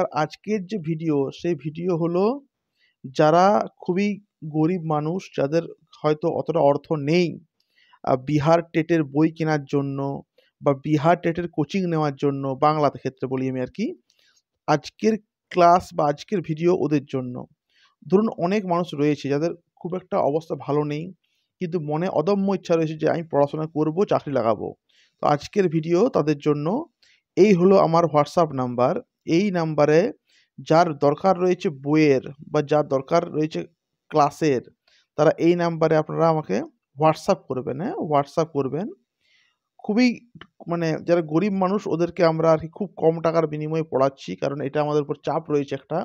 আর আজকের যে ভিডিও সেই ভিডিও হলো যারা খুবই গরিব মানুষ যাদের হয়তো অতটা অর্থ নেই বিহার টেটের বই কেনার জন্য বা বিহার টেটের কোচিং নেওয়ার জন্য বাংলাতে ক্ষেত্রে বলি আমি আর কি আজকের ক্লাস বা আজকের ভিডিও ওদের জন্য ধরুন অনেক মানুষ রয়েছে যাদের খুব একটা অবস্থা ভালো নেই কিন্তু মনে অদম্য ইচ্ছা রয়েছে যে আমি পড়াশোনা করব চাকরি লাগাবো তো আজকের ভিডিও তাদের জন্য এই হলো আমার হোয়াটসঅ্যাপ নাম্বার এই নাম্বারে যার দরকার রয়েছে বইয়ের বা যার দরকার রয়েছে ক্লাসের তারা এই নাম্বারে আপনারা আমাকে হোয়াটসঅ্যাপ করবেন হ্যাঁ হোয়াটসঅ্যাপ করবেন খুবই মানে যারা গরিব মানুষ ওদেরকে আমরা আর কি খুব কম টাকার বিনিময়ে পড়াচ্ছি কারণ এটা আমাদের উপর চাপ রয়েছে একটা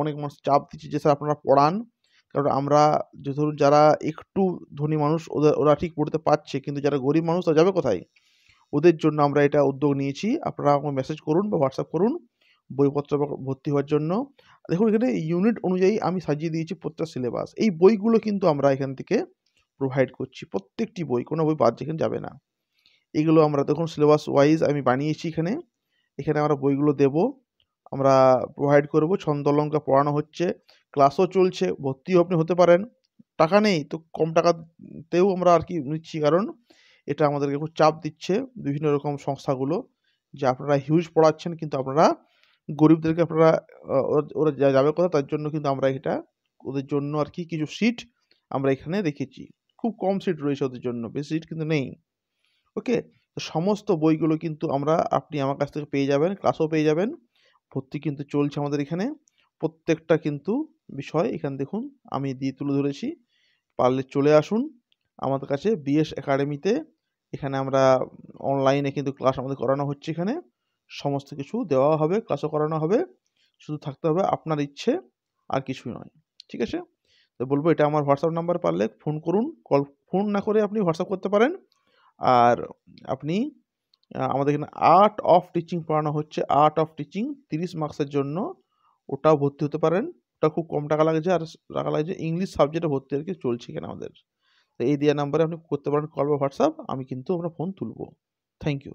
অনেক মানুষ চাপ দিচ্ছে যে স্যার আপনারা পড়ান কারণ আমরা যে ধরুন যারা একটু ধনী মানুষ ওদের ওরা ঠিক পড়তে পারছে কিন্তু যারা গরিব মানুষ তারা যাবে কোথায় ওদের জন্য আমরা এটা উদ্যোগ নিয়েছি আপনারা আমাকে মেসেজ করুন বা হোয়াটসঅ্যাপ করুন বইপত্র ভর্তি হওয়ার জন্য দেখুন এখানে ইউনিট অনুযায়ী আমি সাজিয়ে দিয়েছি প্রত্যেক সিলেবাস এই বইগুলো কিন্তু আমরা এখান থেকে প্রোভাইড করছি প্রত্যেকটি বই কোনো বই বাদ যেখানে যাবে না এগুলো আমরা দেখুন সিলেবাস ওয়াইজ আমি বানিয়েছি এখানে এখানে আমরা বইগুলো দেব আমরা প্রোভাইড করব ছন্দ অলঙ্কা পড়ানো হচ্ছে ক্লাসও চলছে ভর্তিও আপনি হতে পারেন টাকা নেই তো কম টাকাতেও আমরা আর কি নিচ্ছি কারণ এটা আমাদেরকে খুব চাপ দিচ্ছে বিভিন্ন রকম সংস্থাগুলো যে আপনারা হিউজ পড়াচ্ছেন কিন্তু আপনারা গরিবদেরকে আপনারা ওরা যাবে কথা তার জন্য কিন্তু আমরা এটা ওদের জন্য আর কি কিছু সিট আমরা এখানে রেখেছি খুব কম সিট রয়েছে ওদের জন্য বেশি সিট কিন্তু নেই ওকে তো সমস্ত বইগুলো কিন্তু আমরা আপনি আমার কাছ থেকে পেয়ে যাবেন ক্লাসও পেয়ে যাবেন ভর্তি কিন্তু চলছে আমাদের এখানে প্রত্যেকটা কিন্তু বিষয় এখানে দেখুন আমি দিয়ে তুলে ধরেছি পারলে চলে আসুন আমাদের কাছে বিএস একাডেমিতে এখানে আমরা অনলাইনে কিন্তু ক্লাস আমাদের করানো হচ্ছে এখানে সমস্ত কিছু দেওয়া হবে ক্লাসও করানো হবে শুধু থাকতে হবে আপনার ইচ্ছে আর কিছুই নয় ঠিক আছে তো বলবো এটা আমার হোয়াটসঅ্যাপ নাম্বার পারলে ফোন করুন কল ফোন না করে আপনি হোয়াটসঅ্যাপ করতে পারেন আর আপনি আমাদের এখানে আর্ট অফ টিচিং পড়ানো হচ্ছে আর্ট অফ টিচিং তিরিশ মার্কসের জন্য ওটাও ভর্তি হতে পারেন ওটা খুব কম টাকা লাগছে আর টাকা লাগছে ইংলিশ সাবজেক্টে ভর্তি আর কি চলছে কেন আমাদের তো এই দেওয়া নাম্বারে আপনি করতে পারেন কল বা হোয়াটসঅ্যাপ আমি কিন্তু আপনার ফোন তুলব থ্যাংক ইউ